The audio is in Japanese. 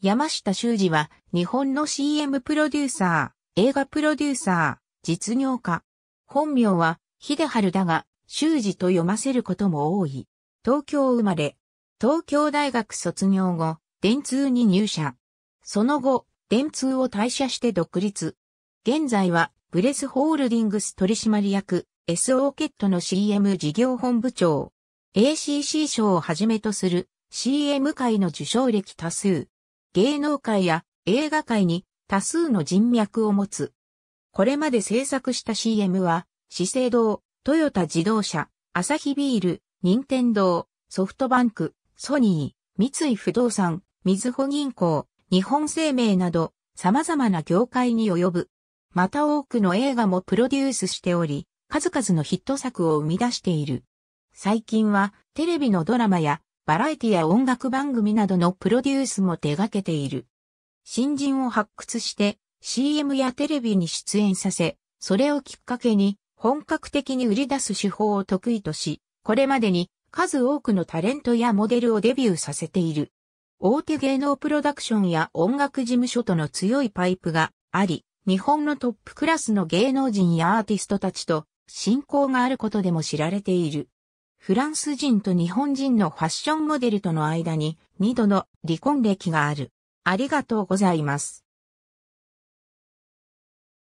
山下修二は日本の CM プロデューサー、映画プロデューサー、実業家。本名は秀春だが、修二と読ませることも多い。東京生まれ。東京大学卒業後、電通に入社。その後、電通を退社して独立。現在は、ブレスホールディングス取締役、SO ケットの CM 事業本部長。ACC 賞をはじめとする CM 界の受賞歴多数。芸能界や映画界に多数の人脈を持つ。これまで制作した CM は、資生堂、トヨタ自動車、アサヒビール、任天堂、ソフトバンク、ソニー、三井不動産、みずほ銀行、日本生命など、様々な業界に及ぶ。また多くの映画もプロデュースしており、数々のヒット作を生み出している。最近は、テレビのドラマやバラエティや音楽番組などのプロデュースも手掛けている。新人を発掘して CM やテレビに出演させ、それをきっかけに本格的に売り出す手法を得意とし、これまでに数多くのタレントやモデルをデビューさせている。大手芸能プロダクションや音楽事務所との強いパイプがあり、日本のトップクラスの芸能人やアーティストたちと親交があることでも知られている。フランス人と日本人のファッションモデルとの間に2度の離婚歴がある。ありがとうございます。